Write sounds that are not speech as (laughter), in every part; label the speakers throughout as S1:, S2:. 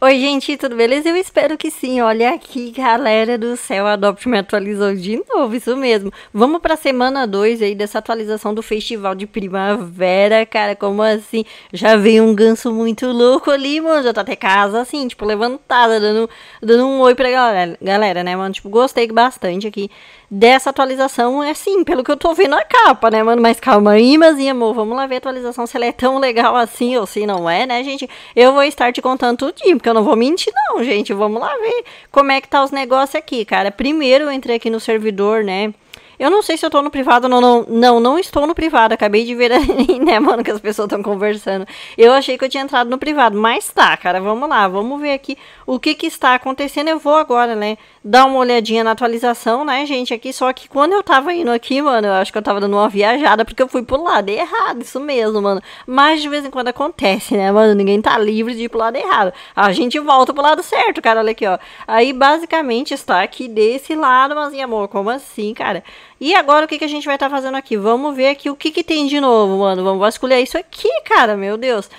S1: Oi, gente, tudo beleza? Eu espero que sim. Olha aqui, galera do céu, a Adopt me atualizou de novo, isso mesmo. Vamos pra semana 2 aí dessa atualização do Festival de Primavera, cara, como assim? Já veio um ganso muito louco ali, mano, já tá até casa, assim, tipo, levantada, dando, dando um oi pra galera, galera, né, mano? Tipo, gostei bastante aqui dessa atualização, é assim, pelo que eu tô vendo a capa, né, mano? Mas calma aí, mazinha, amor, vamos lá ver a atualização, se ela é tão legal assim ou se não é, né, gente? Eu vou estar te contando tudo, porque que eu não vou mentir, não, gente. Vamos lá ver como é que tá os negócios aqui, cara. Primeiro eu entrei aqui no servidor, né? Eu não sei se eu tô no privado ou não, não. Não, não estou no privado. Acabei de ver (laughs) ali, né, mano, que as pessoas estão conversando. Eu achei que eu tinha entrado no privado, mas tá, cara. Vamos lá, vamos ver aqui o que que está acontecendo. Eu vou agora, né, dar uma olhadinha na atualização, né, gente, aqui. Só que quando eu tava indo aqui, mano, eu acho que eu tava dando uma viajada, porque eu fui pro lado errado, isso mesmo, mano. Mas de vez em quando acontece, né, mano? Ninguém tá livre de ir pro lado errado. A gente volta pro lado certo, cara, olha aqui, ó. Aí, basicamente, está aqui desse lado, mas, amor, como assim, cara? E agora o que, que a gente vai estar tá fazendo aqui? Vamos ver aqui o que, que tem de novo, mano. Vamos vasculhar isso aqui, cara, meu Deus.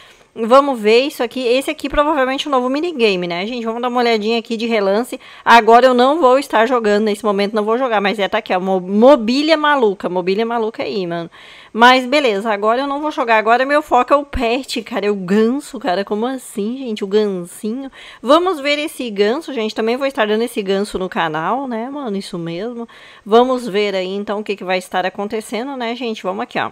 S1: Vamos ver isso aqui. Esse aqui provavelmente é o um novo minigame, né, gente? Vamos dar uma olhadinha aqui de relance. Agora eu não vou estar jogando, nesse momento não vou jogar, mas é, tá aqui, ó. Mobília maluca. Mobília maluca aí, mano. Mas beleza, agora eu não vou jogar. Agora meu foco é o pet, cara. É o ganso, cara. Como assim, gente? O gansinho. Vamos ver esse ganso, gente. Também vou estar dando esse ganso no canal, né, mano? Isso mesmo. Vamos ver aí, então, o que, que vai estar acontecendo, né, gente? Vamos aqui, ó.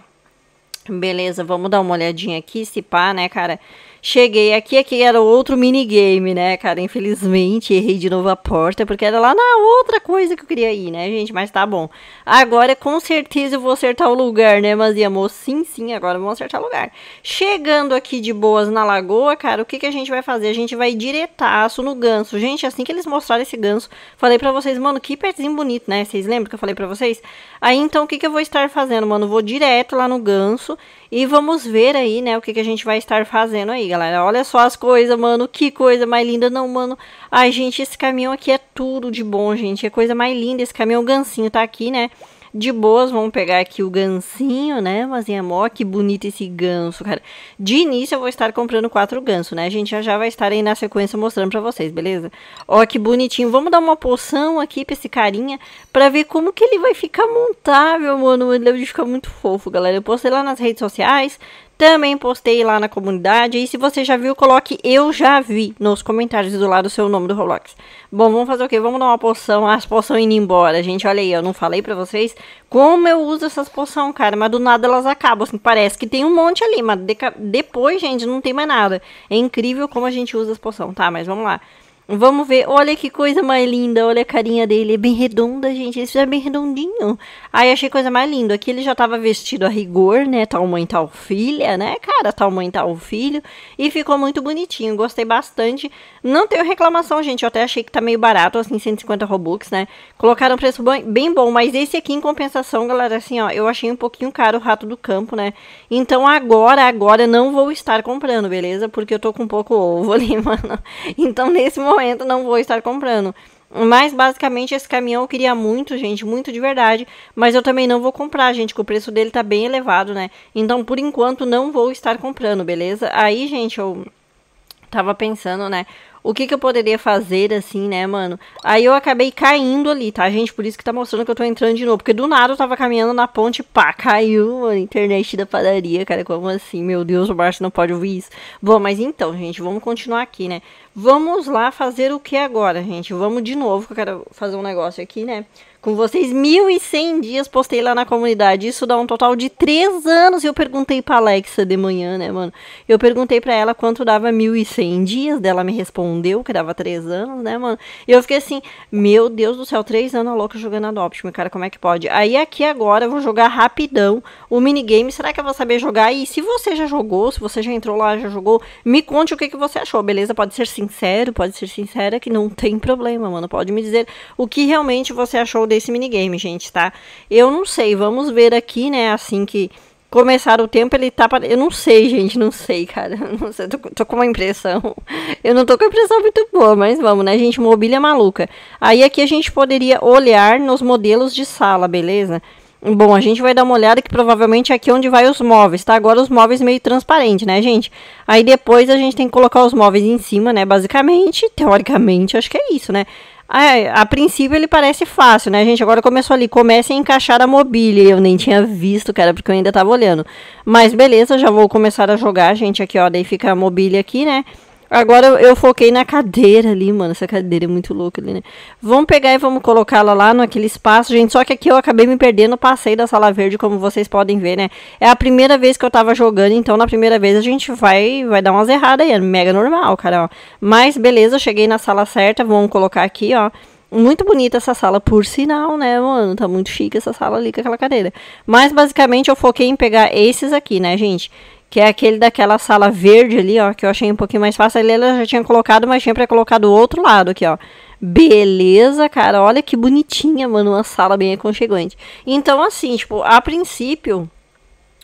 S1: Beleza, vamos dar uma olhadinha aqui, se pá, né, cara? Cheguei aqui, aqui era outro minigame, né, cara? Infelizmente, errei de novo a porta, porque era lá na outra coisa que eu queria ir, né, gente? Mas tá bom. Agora, com certeza, eu vou acertar o lugar, né, mas Moço, amor? Sim, sim, agora vamos acertar o lugar. Chegando aqui de boas na lagoa, cara, o que, que a gente vai fazer? A gente vai diretaço no ganso. Gente, assim que eles mostraram esse ganso, falei pra vocês, mano, que pertinho bonito, né? Vocês lembram que eu falei pra vocês? Aí, então, o que, que eu vou estar fazendo, mano? Vou direto lá no ganso e vamos ver aí, né, o que, que a gente vai estar fazendo aí, galera. Olha só as coisas, mano. Que coisa mais linda. Não, mano. Ai, gente, esse caminhão aqui é tudo de bom, gente. É coisa mais linda. Esse caminhão gancinho tá aqui, né? De boas, vamos pegar aqui o gancinho, né? Mazinha amor que bonito esse ganso, cara. De início eu vou estar comprando quatro ganso, né? A gente já, já vai estar aí na sequência mostrando pra vocês, beleza? Ó, que bonitinho. Vamos dar uma poção aqui pra esse carinha, pra ver como que ele vai ficar montável, mano. Ele deve ficar muito fofo, galera. Eu postei lá nas redes sociais, também postei lá na comunidade. E se você já viu, coloque eu já vi nos comentários do lado o seu nome do Roblox. Bom, vamos fazer o quê? Vamos dar uma poção. As poções indo embora, gente. Olha aí, eu não falei pra vocês como eu uso essas poções, cara. Mas do nada elas acabam, assim. Parece que tem um monte ali, mas depois, gente, não tem mais nada. É incrível como a gente usa as poções, tá? Mas vamos lá. Vamos ver. Olha que coisa mais linda. Olha a carinha dele. É bem redonda, gente. Esse é bem redondinho. Aí achei coisa mais linda. Aqui ele já tava vestido a rigor, né? Tal mãe, tal filha, né? Cara, tal mãe, tal filho. E ficou muito bonitinho. Gostei bastante. Não tenho reclamação, gente. Eu até achei que tá meio barato, assim, 150 Robux, né? Colocaram um preço bem bom. Mas esse aqui, em compensação, galera, assim, ó. Eu achei um pouquinho caro o rato do campo, né? Então agora, agora não vou estar comprando, beleza? Porque eu tô com um pouco ovo ali, (laughs) mano. Então nesse momento 50, não vou estar comprando. Mas basicamente esse caminhão eu queria muito, gente, muito de verdade. Mas eu também não vou comprar, gente, que o preço dele tá bem elevado, né? Então, por enquanto, não vou estar comprando, beleza? Aí, gente, eu tava pensando, né? o que, que eu poderia fazer, assim, né, mano? Aí eu acabei caindo ali, tá, gente? Por isso que tá mostrando que eu tô entrando de novo. Porque do nada eu tava caminhando na ponte, pá, caiu a internet da padaria, cara. Como assim? Meu Deus, o Márcio não pode ouvir isso. Bom, mas então, gente, vamos continuar aqui, né? Vamos lá fazer o que agora, gente? Vamos de novo, que eu quero fazer um negócio aqui, né? com vocês. 1.100 dias postei lá na comunidade. Isso dá um total de 3 anos. Eu perguntei pra Alexa de manhã, né, mano? Eu perguntei pra ela quanto dava 1.100 dias. Dela me respondeu que dava 3 anos, né, mano? E eu fiquei assim, meu Deus do céu, 3 anos louca jogando Me, cara, como é que pode? Aí aqui agora eu vou jogar rapidão o minigame. Será que eu vou saber jogar? E se você já jogou, se você já entrou lá, já jogou, me conte o que, que você achou, beleza? Pode ser sincero, pode ser sincera, que não tem (laughs) problema, mano. Pode me dizer o que realmente você achou desse minigame, gente, tá? Eu não sei, vamos ver aqui, né, assim que começar o tempo, ele tá. Eu não sei, gente, não sei, cara. (laughs) Não sei, tô, tô, com uma impressão. (laughs) Eu não tô com a impressão muito boa, mas vamos, né, gente? Mobília maluca. Aí aqui a gente poderia olhar nos modelos de sala, beleza? Bom, a gente vai dar uma olhada que provavelmente é aqui onde vai os móveis, tá? Agora os móveis meio transparente, né, gente? Aí depois a gente tem que colocar os móveis em cima, né? Basicamente, (laughs) teoricamente, acho que é isso, né? A, ah, é, a princípio ele parece fácil, né, gente? Agora começou ali, comece a encaixar a mobília. Eu nem tinha visto, cara, porque eu ainda tava olhando. Mas beleza, já vou começar a jogar, gente, aqui, ó. Daí fica a mobília aqui, né? Agora eu foquei na cadeira ali, mano. Essa cadeira é muito louca ali, né? Vamos pegar e vamos colocá-la lá naquele espaço, gente. Só que aqui eu acabei me perdendo, passei da sala verde, como vocês podem ver, né? É a primeira vez que eu tava jogando, então na primeira vez a gente vai vai dar umas erradas aí. É mega normal, cara, ó. Mas beleza, cheguei na sala certa, vamos colocar aqui, ó. Muito bonita essa sala, por sinal, né, mano? Tá muito chique essa sala ali com aquela cadeira. Mas basicamente eu foquei em pegar esses aqui, né, gente? que é aquele daquela sala verde ali, ó, que eu achei um pouquinho mais fácil. Ali ela já tinha colocado, mas tinha pra colocar do outro lado aqui, ó. Beleza, cara, olha que bonitinha, mano, uma sala bem aconchegante. Então, assim, tipo, a princípio,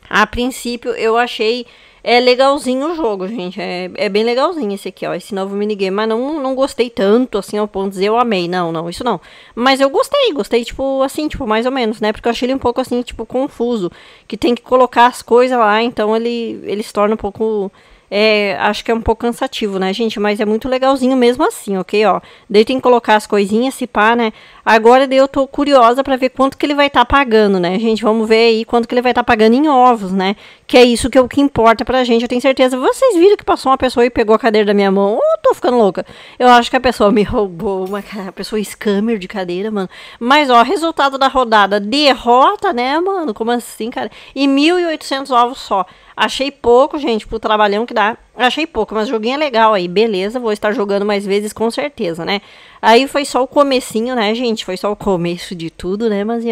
S1: a princípio eu achei é legalzinho o jogo, gente. É, é bem legalzinho esse aqui, ó. Esse novo minigame. Mas não, não gostei tanto, assim, ao ponto de dizer eu amei. Não, não, isso não. Mas eu gostei, gostei, tipo, assim, tipo, mais ou menos, né? Porque eu achei ele um pouco, assim, tipo, confuso. Que tem que colocar as coisas lá, então ele, ele se torna um pouco... É, acho que é um pouco cansativo, né, gente? Mas é muito legalzinho mesmo assim, ok? Ó, daí tem que colocar as coisinhas, se pá, né? Agora eu tô curiosa para ver quanto que ele vai estar tá pagando, né? Gente, vamos ver aí quanto que ele vai estar tá pagando em ovos, né? Que é isso que é o que importa pra gente, eu tenho certeza. Vocês viram que passou uma pessoa e pegou a cadeira da minha mão? Ou oh, tô ficando louca? Eu acho que a pessoa me roubou, uma a pessoa scammer de cadeira, mano. Mas ó, resultado da rodada, derrota, né, mano? Como assim, cara? E 1.800 ovos só. Achei pouco, gente, pro trabalhão que dá. Achei pouco, mas joguinho é legal aí, beleza, vou estar jogando mais vezes com certeza, né? Aí foi só o comecinho, né, gente? Foi só o começo de tudo, né, mas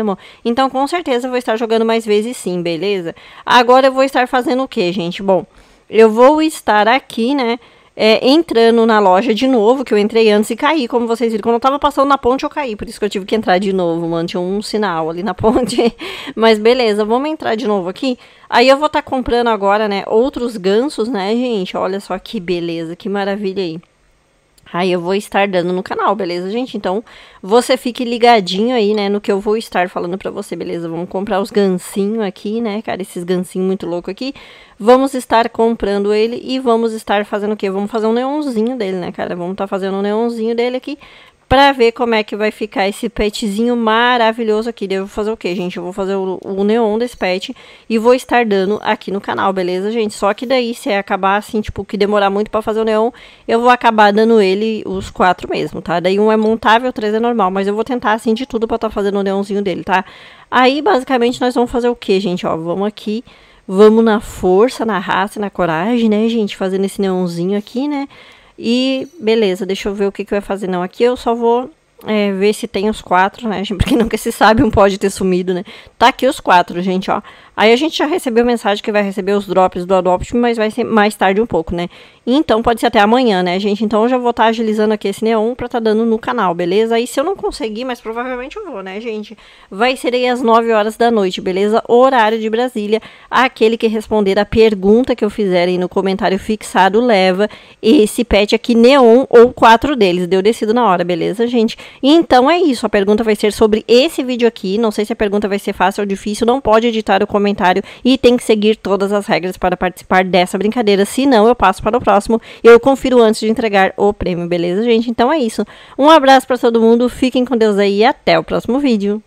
S1: Então, com certeza vou estar jogando mais vezes sim, beleza? Agora eu vou estar fazendo o que, gente? Bom, eu vou estar aqui, né, é, entrando na loja de novo, que eu entrei antes e caí, como vocês viram. Quando eu tava passando na ponte, eu caí, por isso que eu tive que entrar de novo, mano. Tinha um sinal ali na (laughs) ponte. Mas beleza, vamos entrar de novo aqui. Aí eu vou estar tá comprando agora, né, outros gansos, né, gente? Olha só que beleza, que maravilha aí. Aí eu vou estar dando no canal, beleza, gente? Então, você fique ligadinho aí, né, no que eu vou estar falando pra você, beleza? Vamos comprar os gancinhos aqui, né, cara? Esses gancinhos muito louco aqui. Vamos estar comprando ele e vamos estar fazendo o quê? Vamos fazer um neonzinho dele, né, cara? Vamos estar tá fazendo um neonzinho dele aqui para ver como é que vai ficar esse petzinho maravilhoso aqui. Eu vou fazer o que, gente? Eu vou fazer o, o, neon desse pet e vou estar dando aqui no canal, beleza, gente? Só que daí, se acabar assim, tipo, que demorar muito para fazer o neon, eu vou acabar dando ele os quatro mesmo, tá? Daí um é montável, três é normal, mas eu vou tentar, assim, de tudo para estar tá fazendo o neonzinho dele, tá? Aí, basicamente, nós vamos fazer o que, gente? Ó, vamos aqui... Vamos na força, na raça e na coragem, né, gente? Fazendo esse neonzinho aqui, né? E beleza, deixa eu ver o que, que vai fazer. Não, aqui eu só vou é, ver se tem os quatro, né, gente? (laughs) Porque nunca se sabe, um pode ter sumido, né? Tá aqui os quatro, gente, ó. Aí a gente já recebeu mensagem que vai receber os drops do Adopt, mas vai ser mais tarde um pouco, né? Então pode ser até amanhã, né, gente? Então eu já vou estar tá agilizando aqui esse neon pra tá dando no canal, beleza? E se eu não conseguir, mas provavelmente eu vou, né, gente? Vai ser aí às 9 horas da noite, beleza? Horário de Brasília. Aquele que responder a pergunta que eu fizer aí no comentário fixado leva esse pet aqui neon ou quatro deles. Deu descido na hora, beleza, gente? então é isso, a pergunta vai ser sobre esse vídeo aqui. Não sei se a pergunta vai ser fácil ou difícil, não pode editar o comentário e tem que seguir todas as regras para participar dessa brincadeira. Se não, eu passo para o próximo. Eu confiro antes de entregar o prêmio, beleza, gente? Então é isso. Um abraço para todo mundo, fiquem com Deus aí e até o próximo vídeo.